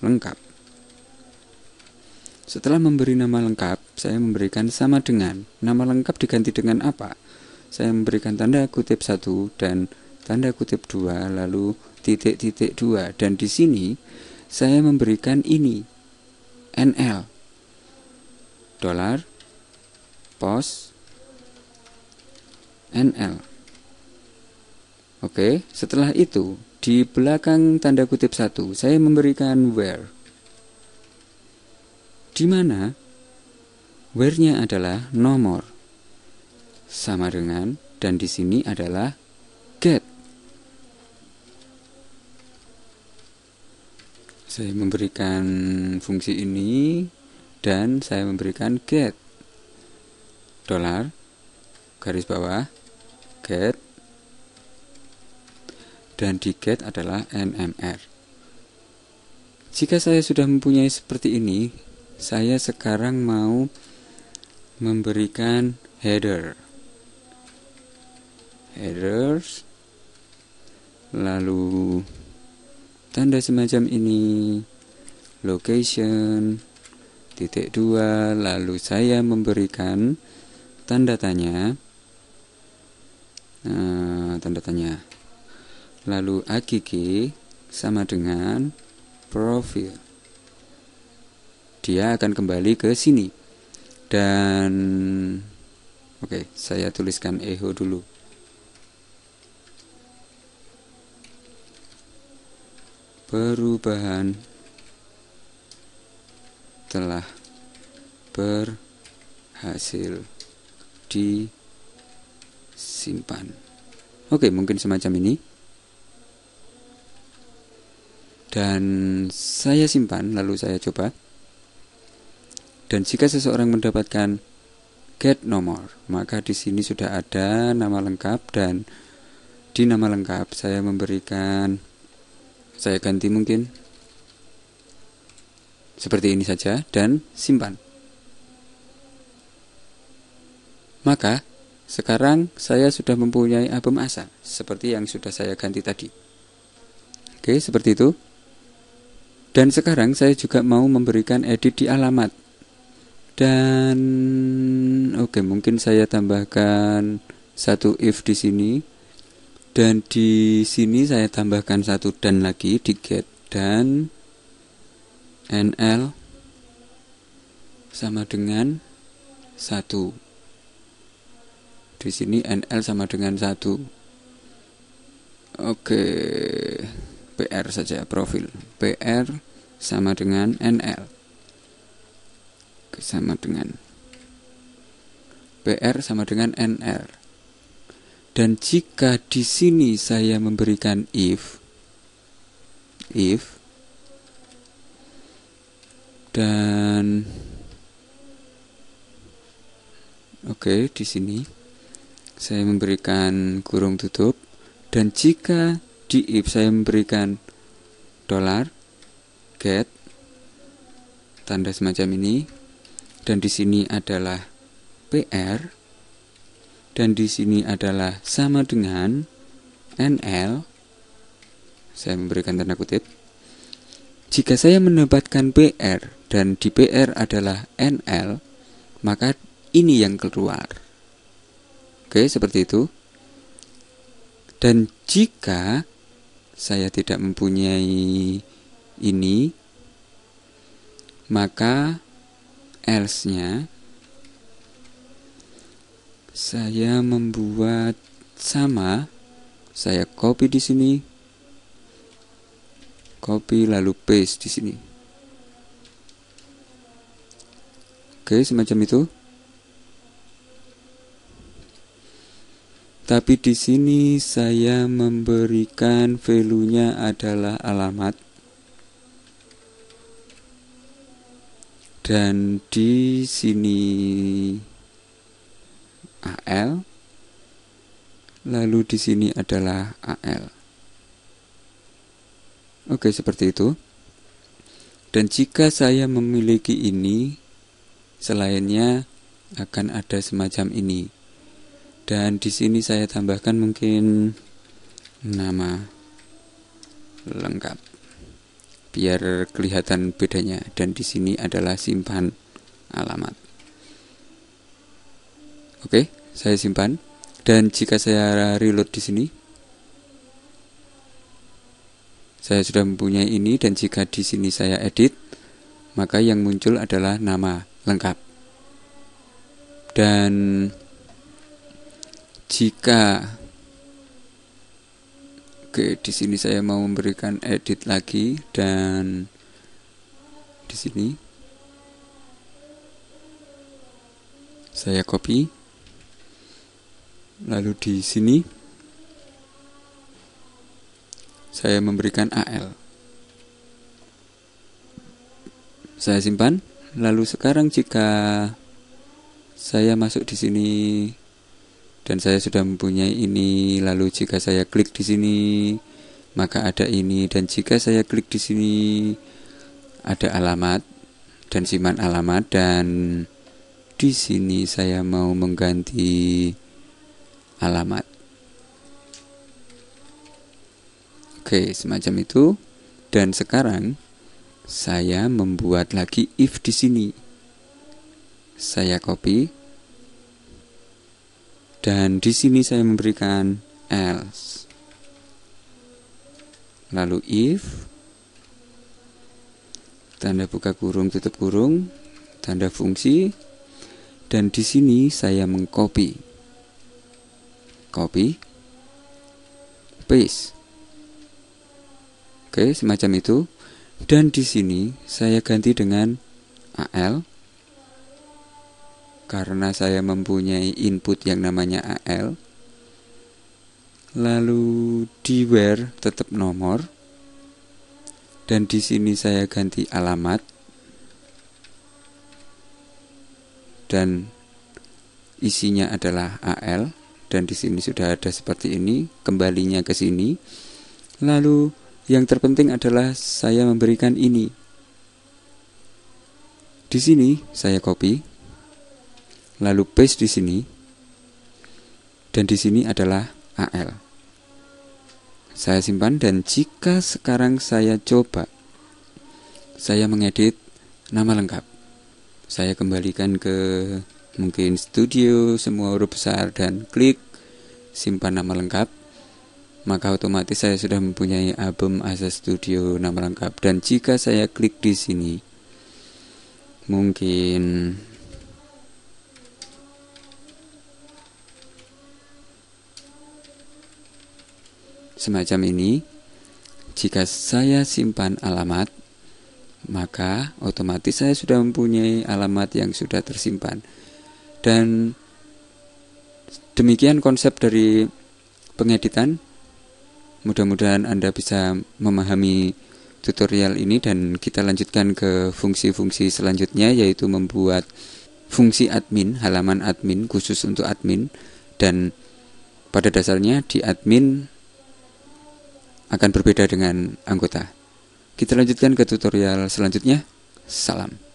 Lengkap Setelah memberi nama lengkap, saya memberikan sama dengan Nama lengkap diganti dengan apa? Saya memberikan tanda kutip 1 dan tanda kutip 2 lalu titik-titik 2 Dan di sini saya memberikan ini NL Dolar Pos NL Oke, setelah itu di belakang tanda kutip satu saya memberikan where. Di mana where-nya adalah nomor. Sama dengan dan di sini adalah get. Saya memberikan fungsi ini dan saya memberikan get. dolar garis bawah get dan di gate adalah NMR. Jika saya sudah mempunyai seperti ini, saya sekarang mau memberikan header. Headers lalu tanda semacam ini location titik dua lalu saya memberikan tanda tanya nah, tanda tanya Lalu AGG sama dengan profil. Dia akan kembali ke sini. Dan oke, okay, saya tuliskan eho dulu. Perubahan telah berhasil disimpan. Oke, mungkin semacam ini dan saya simpan lalu saya coba. Dan jika seseorang mendapatkan get nomor, maka di sini sudah ada nama lengkap dan di nama lengkap saya memberikan saya ganti mungkin seperti ini saja dan simpan. Maka sekarang saya sudah mempunyai album asa seperti yang sudah saya ganti tadi. Oke, seperti itu. Dan sekarang saya juga mau memberikan edit di alamat. Dan oke, okay, mungkin saya tambahkan satu if di sini. Dan di sini saya tambahkan satu dan lagi di get dan nl sama dengan satu Di sini NL sama dengan satu Oke. Okay. PR saja profil PR sama dengan NL sama dengan PR sama dengan NL dan jika di sini saya memberikan if if dan oke okay, di sini saya memberikan kurung tutup dan jika di if saya memberikan dollar get tanda semacam ini dan di sini adalah PR dan di sini adalah sama dengan NL saya memberikan tanda kutip jika saya mendapatkan PR dan di PR adalah NL maka ini yang keluar oke seperti itu dan jika saya tidak mempunyai ini maka else-nya saya membuat sama saya copy di sini copy lalu paste di sini oke semacam itu Tapi di sini saya memberikan value-nya adalah alamat. Dan di sini AL. Lalu di sini adalah AL. Oke, seperti itu. Dan jika saya memiliki ini, selainnya akan ada semacam ini dan di sini saya tambahkan mungkin nama lengkap biar kelihatan bedanya dan di sini adalah simpan alamat oke saya simpan dan jika saya reload di sini saya sudah mempunyai ini dan jika di sini saya edit maka yang muncul adalah nama lengkap dan jika oke di sini saya mau memberikan edit lagi dan di sini saya copy lalu di sini saya memberikan AL saya simpan lalu sekarang jika saya masuk di sini dan saya sudah mempunyai ini lalu jika saya klik di sini maka ada ini dan jika saya klik di sini ada alamat dan simpan alamat dan di sini saya mau mengganti alamat Oke semacam itu dan sekarang saya membuat lagi if di sini saya copy dan di sini saya memberikan else. Lalu if tanda buka kurung tutup kurung, tanda fungsi dan di sini saya mengcopy. Copy paste. Oke, semacam itu. Dan di sini saya ganti dengan AL karena saya mempunyai input yang namanya AL lalu di where tetap nomor dan di sini saya ganti alamat dan isinya adalah AL dan di sini sudah ada seperti ini kembalinya ke sini lalu yang terpenting adalah saya memberikan ini di sini saya copy lalu base di sini dan di sini adalah AL. Saya simpan dan jika sekarang saya coba saya mengedit nama lengkap. Saya kembalikan ke mungkin studio semua huruf besar dan klik simpan nama lengkap. Maka otomatis saya sudah mempunyai album Asa Studio nama lengkap dan jika saya klik di sini mungkin semacam ini, jika saya simpan alamat, maka otomatis saya sudah mempunyai alamat yang sudah tersimpan. Dan demikian konsep dari pengeditan. Mudah-mudahan Anda bisa memahami tutorial ini dan kita lanjutkan ke fungsi-fungsi selanjutnya yaitu membuat fungsi admin, halaman admin khusus untuk admin dan pada dasarnya di admin akan berbeda dengan anggota. Kita lanjutkan ke tutorial selanjutnya. Salam.